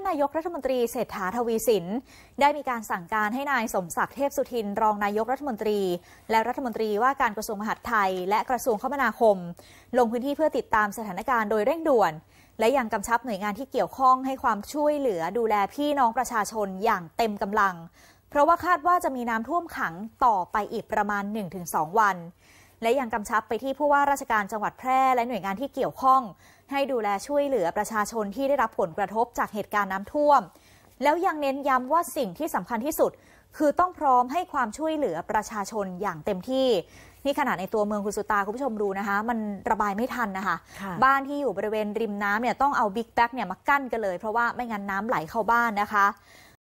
านนายกรัฐมนตรีเศรษฐาทวีสินได้มีการสั่งการให้นายสมศักดิ์เทพสุทินรองนายกรัฐมนตรี และรัฐมนตรีว่าการกระทรวงมหาดไทย และกระทรวงคมนาคม ลงพื้นที่เพื่อติดตามสถานการณ์โดยเร่งด่วน และยังกำชับหน่วยงานที่เกี่ยวข้องให้ความช่วยเหลือดูแลพี่น้องประชาชนอย่างเต็มกำลัง เพราะว่าคาดว่าจะมีน้ำท่วมขังต่อไปอีกประมาณ 1-2 วันและยังกำชับไปที่ผู้ว่าราชการจังหวัดแพร่และหน่วยงานที่เกี่ยวข้อง ให้ดูแลช่วยเหลือประชาชนที่ได้รับผลกระทบจากเหตุการณ์น้ำท่วมแล้วยังเน้นย้ำว่าสิ่งที่สำคัญที่สุด คือต้องพร้อมให้ความช่วยเหลือประชาชนอย่างเต็มที่นี่ขนาดในตัวเมืองคุณสุตาคุณผู้ชมดูนะคะ มันระบายไม่ทันนะคะบ้านที่อยู่บริเวณริมน้ำเนี่ยต้องเอาบิ๊กแบ็กเนี่ยมากั้นกันเลย เพราะว่าไม่งั้นน้ำไหลเข้าบ้านนะคะ